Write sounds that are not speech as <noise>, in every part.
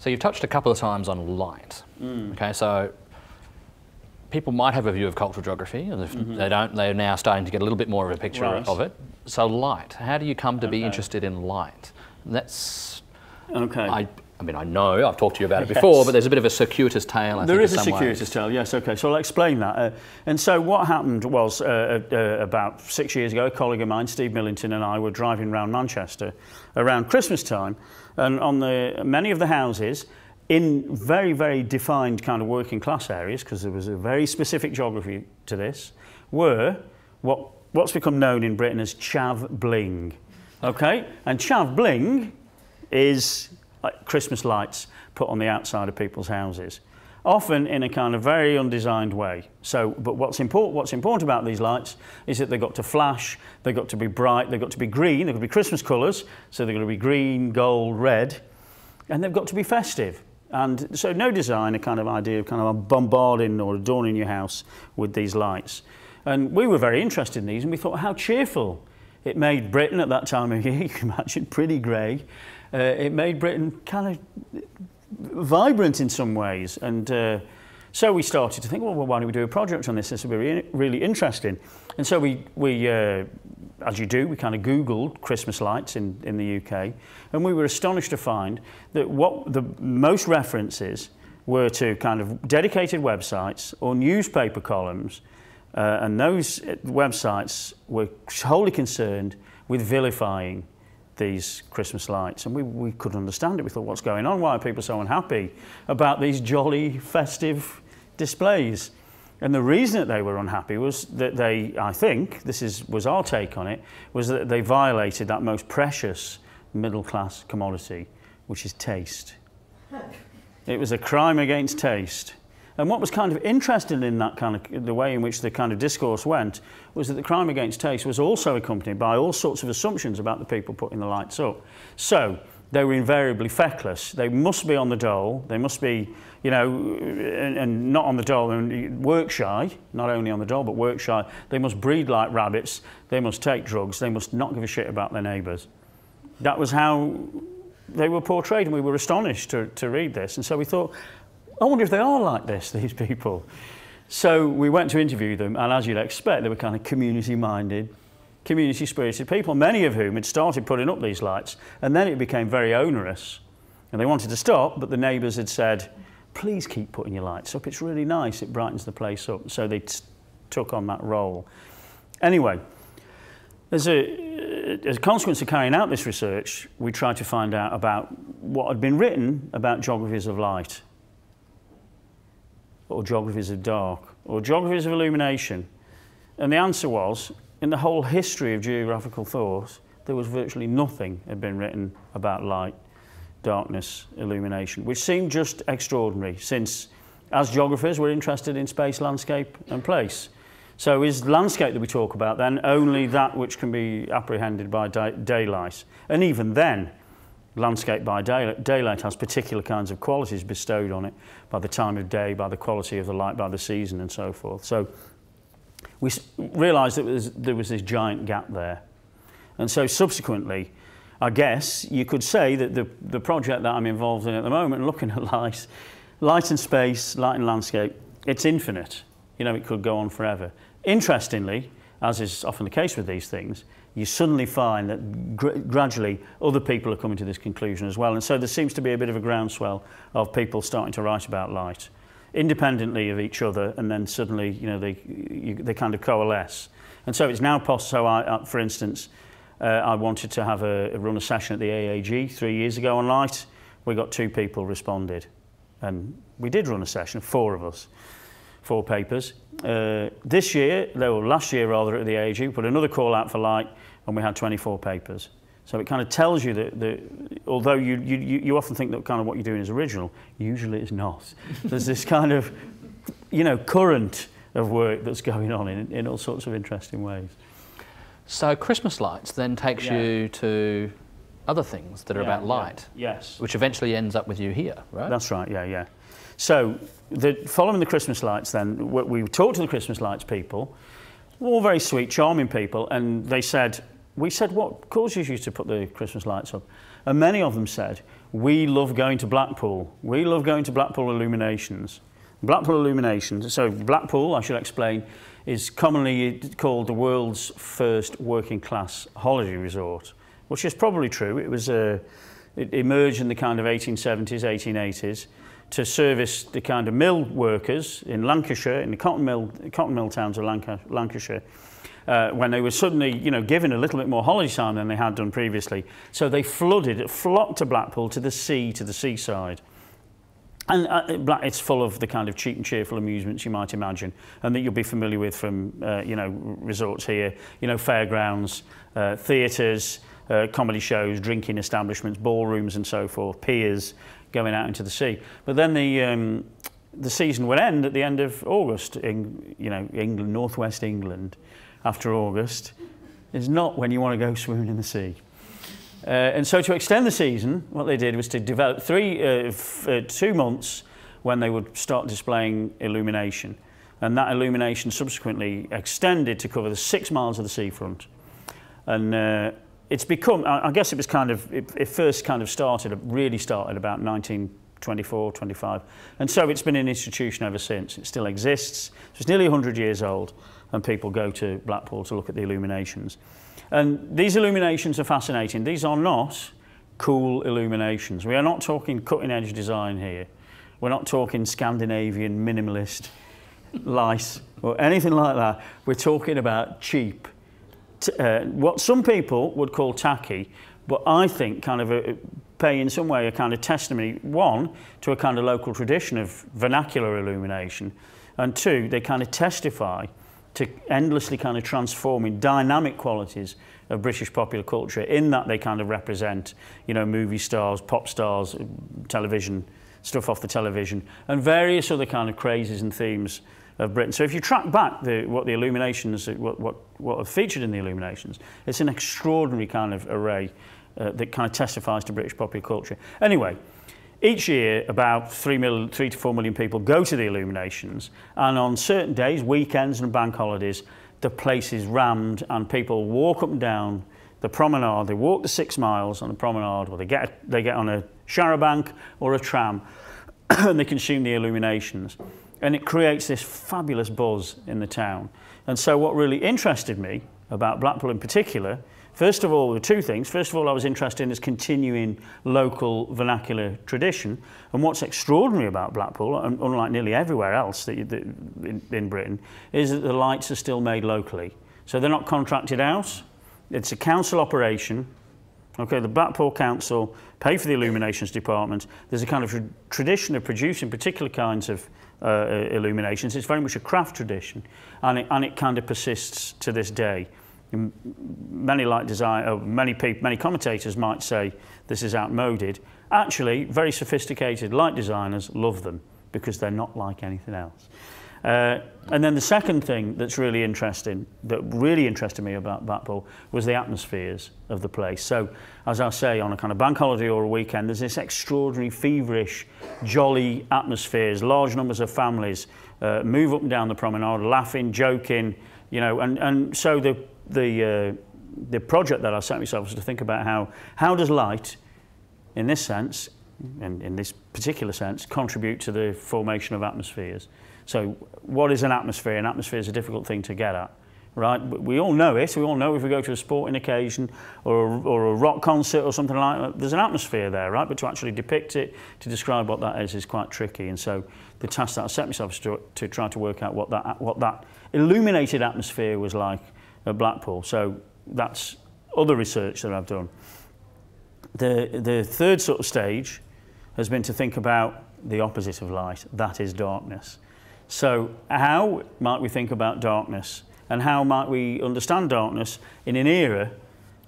So you've touched a couple of times on light. Mm. Okay, so people might have a view of cultural geography, and if mm -hmm. they don't, they're now starting to get a little bit more of a picture right. of it. So light. How do you come to okay. be interested in light? That's okay. I, I mean, I know, I've talked to you about it before, but there's a bit of a circuitous tale, I There think, is a circuitous ways. tale, yes, okay, so I'll explain that. Uh, and so what happened was uh, uh, uh, about six years ago, a colleague of mine, Steve Millington, and I were driving around Manchester around Christmas time, and on the many of the houses, in very, very defined kind of working class areas, because there was a very specific geography to this, were what, what's become known in Britain as chav bling. Okay? And chav bling is like Christmas lights put on the outside of people's houses, often in a kind of very undesigned way. So, but what's important, what's important about these lights is that they've got to flash, they've got to be bright, they've got to be green, they've got to be Christmas colours, so they're going to be green, gold, red, and they've got to be festive. And so no design, a kind of idea of kind of bombarding or adorning your house with these lights. And we were very interested in these and we thought, how cheerful it made Britain at that time of <laughs> year, you can imagine, pretty grey. Uh, it made Britain kind of vibrant in some ways. And uh, so we started to think, well, well, why don't we do a project on this? This would be really interesting. And so we, we uh, as you do, we kind of Googled Christmas lights in, in the UK. And we were astonished to find that what the most references were to kind of dedicated websites or newspaper columns uh, and those uh, websites were wholly concerned with vilifying these Christmas lights. And we, we couldn't understand it. We thought, what's going on? Why are people so unhappy about these jolly, festive displays? And the reason that they were unhappy was that they, I think, this is, was our take on it, was that they violated that most precious middle class commodity, which is taste. <laughs> It was a crime against taste. And what was kind of interesting in that kind of the way in which the kind of discourse went was that the crime against taste was also accompanied by all sorts of assumptions about the people putting the lights up. So they were invariably feckless. They must be on the dole. They must be, you know, and, and not on the dole, and work shy, not only on the dole, but work shy. They must breed like rabbits. They must take drugs. They must not give a shit about their neighbours. That was how they were portrayed, and we were astonished to, to read this. And so we thought, I wonder if they are like this, <laughs> these people. So we went to interview them, and as you'd expect, they were kind of community minded, community spirited people, many of whom had started putting up these lights, and then it became very onerous. And they wanted to stop, but the neighbours had said, please keep putting your lights up. It's really nice, it brightens the place up. So they took on that role. Anyway, as a, as a, consequence of carrying out this research, we tried to find out about what had been written about geographies of light or geographies of dark or geographies of illumination? And the answer was, in the whole history of geographical thought, there was virtually nothing had been written about light, darkness, illumination, which seemed just extraordinary since, as geographers, we're interested in space, landscape and place. So is landscape that we talk about then only that which can be apprehended by daylight? And even then, landscape by daylight, daylight has particular kinds of qualities bestowed on it by the time of day, by the quality of the light, by the season and so forth. So we realised that was, there was this giant gap there. And so subsequently, I guess you could say that the, the project that I'm involved in at the moment, looking <laughs> at light, light and space, light and landscape, it's infinite. You know, it could go on forever. Interestingly, as is often the case with these things, you suddenly find that gr gradually other people are coming to this conclusion as well. And so there seems to be a bit of a groundswell of people starting to write about light independently of each other and then suddenly you know they you, they kind of coalesce and so it's now possible so I, uh, for instance uh, I wanted to have a, a run a session at the AAG three years ago on light we got two people responded and we did run a session four of us four papers uh, this year, or last year rather at the AG, we put another call out for light and we had 24 papers. So it kind of tells you that, that although you, you, you often think that kind of what you're doing is original, usually it's not. <laughs> There's this kind of, you know, current of work that's going on in, in all sorts of interesting ways. So Christmas lights then takes yeah. you to other things that are yeah, about light. Yeah. Yes. Which eventually ends up with you here, right? That's right, yeah, yeah. So, the, following the Christmas lights, then, we, we talked to the Christmas lights people, all very sweet, charming people, and they said, we said, what causes you to put the Christmas lights up? And many of them said, we love going to Blackpool. We love going to Blackpool Illuminations. Blackpool Illuminations, so Blackpool, I should explain, is commonly called the world's first working class holiday resort, which is probably true. It was a, uh, it emerged in the kind of 1870s, 1880s. to service the kind of mill workers in Lancashire, in the cotton mill, cotton mill towns of Lancashire, uh, when they were suddenly, you know, given a little bit more holiday time than they had done previously. So they flooded, flocked to Blackpool, to the sea, to the seaside. And uh, it's full of the kind of cheap and cheerful amusements you might imagine, and that you'll be familiar with from, uh, you know, resorts here, you know, fairgrounds, uh, theatres, uh, comedy shows, drinking establishments, ballrooms and so forth, piers, going out into the sea. But then the, um, the season would end at the end of August in you know England, northwest England, after August, is not when you want to go swimming in the sea. Uh, and so to extend the season, what they did was to develop three, uh, uh, two months when they would start displaying illumination. And that illumination subsequently extended to cover the six miles of the seafront. And uh, it's become, I, guess it was kind of, it, it first kind of started, really started about 1924, 25. And so it's been an institution ever since. It still exists. So it's nearly 100 years old, and people go to Blackpool to look at the illuminations. And these illuminations are fascinating. These are not cool illuminations. We are not talking cutting edge design here. We're not talking Scandinavian minimalist <laughs> lice or anything like that. We're talking about cheap uh, what some people would call tacky, but I think kind of a, pay in some way a kind of testimony, one, to a kind of local tradition of vernacular illumination, and two, they kind of testify to endlessly kind of transforming dynamic qualities of British popular culture in that they kind of represent, you know, movie stars, pop stars, television, stuff off the television, and various other kind of crazes and themes of Britain. So if you track back the, what the illuminations, what, what, what are featured in the illuminations, it's an extraordinary kind of array uh, that kind of testifies to British popular culture. Anyway, each year about three, million, three to four million people go to the illuminations and on certain days, weekends and bank holidays, the place is rammed and people walk up and down the promenade, they walk the six miles on the promenade or they get, they get on a charabanc or a tram <coughs> and they consume the illuminations. And it creates this fabulous buzz in the town. And so what really interested me about Blackpool in particular, first of all, were two things. First of all, I was interested in is continuing local vernacular tradition. And what's extraordinary about Blackpool, and unlike nearly everywhere else that you, that in, in Britain, is that the lights are still made locally. So they're not contracted out. It's a council operation. Okay, the Blackpool Council pay for the illuminations department. There's a kind of tradition of producing particular kinds of uh, uh, illuminations. It's very much a craft tradition, and it, and it kind of persists to this day. Many light design, uh, many people, many commentators might say this is outmoded. Actually, very sophisticated light designers love them because they're not like anything else. Uh, and then the second thing that's really interesting, that really interested me about Blackpool, was the atmospheres of the place. So, as I say, on a kind of bank holiday or a weekend, there's this extraordinary, feverish, jolly atmospheres. Large numbers of families uh, move up and down the promenade, laughing, joking, you know. And, and so the, the, uh, the project that I set myself was to think about how, how does light, in this sense, in, in this particular sense, contribute to the formation of atmospheres. So what is an atmosphere? An atmosphere is a difficult thing to get at. Right, we all know it. We all know if we go to a sporting occasion or a, or a rock concert or something like that, there's an atmosphere there, right? But to actually depict it, to describe what that is, is quite tricky. And so the task that I set myself to, to try to work out what that what that illuminated atmosphere was like at Blackpool. So that's other research that I've done. The, the third sort of stage has been to think about the opposite of light, that is darkness. So how might we think about darkness? And how might we understand darkness in an era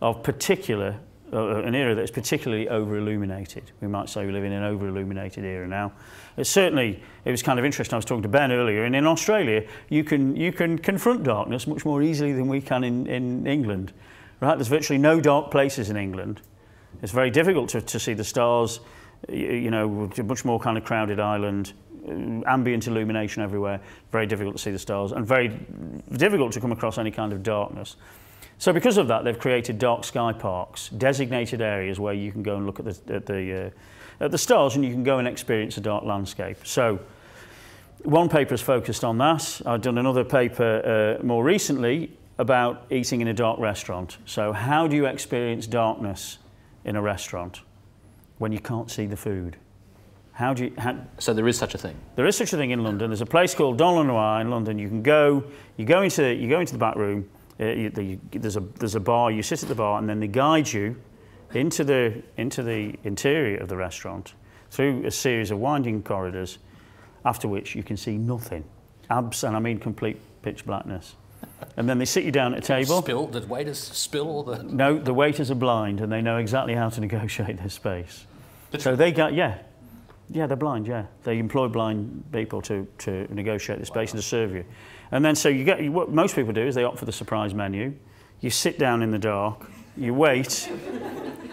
of particular, uh, an era that's particularly over-illuminated? We might say we live in an over-illuminated era now. It certainly, it was kind of interesting, I was talking to Ben earlier, and in Australia, you can, you can confront darkness much more easily than we can in, in England. Right? There's virtually no dark places in England. It's very difficult to, to see the stars, you, you know, much more kind of crowded island, ambient illumination everywhere, very difficult to see the stars, and very difficult to come across any kind of darkness. So because of that, they've created dark sky parks, designated areas where you can go and look at the, at the, uh, at the stars and you can go and experience a dark landscape. So one paper is focused on that. I've done another paper uh, more recently about eating in a dark restaurant. So how do you experience darkness in a restaurant when you can't see the food? How do you? How, so there is such a thing. There is such a thing in London. There's a place called Don Le Noir in London. You can go. You go into you go into the back room. Uh, you, the, you, there's a there's a bar. You sit at the bar, and then they guide you into the into the interior of the restaurant through a series of winding corridors. After which you can see nothing, abs, and I mean complete pitch blackness. And then they sit you down at a table. Spill, the waiters spill the. No, the waiters are blind and they know exactly how to <laughs> negotiate their space. Literally. So they got, yeah, yeah, they're blind, yeah. They employ blind people to, to negotiate the space wow. and to serve you. And then so you get, what most people do is they opt for the surprise menu. You sit down in the dark, you wait,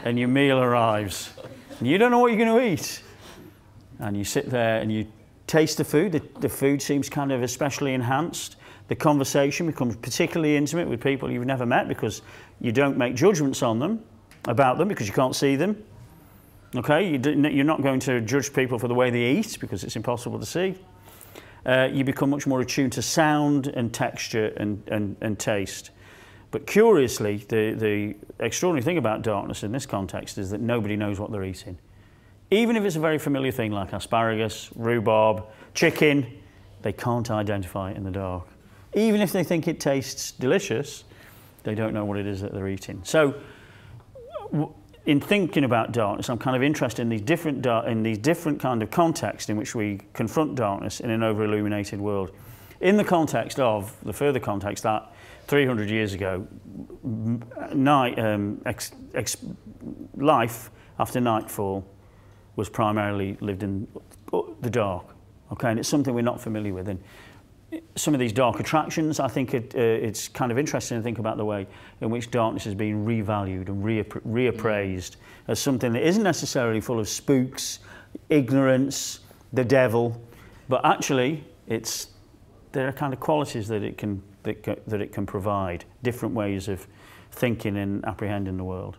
and your meal arrives. And you don't know what you're going to eat. And you sit there and you taste the food. The, the food seems kind of especially enhanced. The conversation becomes particularly intimate with people you've never met because you don't make judgments on them, about them, because you can't see them. Okay, you are not going to judge people for the way they eat because it's impossible to see. Uh, you become much more attuned to sound and texture and, and, and taste. But curiously, the, the extraordinary thing about darkness in this context is that nobody knows what they're eating. Even if it's a very familiar thing like asparagus, rhubarb, chicken, they can't identify it in the dark. Even if they think it tastes delicious, they don't know what it is that they're eating. So, in thinking about darkness, I'm kind of interested in these different in these different kind of contexts in which we confront darkness in an over-illuminated world. In the context of the further context that 300 years ago, night um, ex, ex, life after nightfall was primarily lived in the dark. Okay, and it's something we're not familiar with. And some of these dark attractions, I think it, uh, it's kind of interesting to think about the way in which darkness is being revalued and reappraised mm. as something that isn't necessarily full of spooks, ignorance, the devil, but actually it's there are kind of qualities that it can that, that it can provide, different ways of thinking and apprehending the world.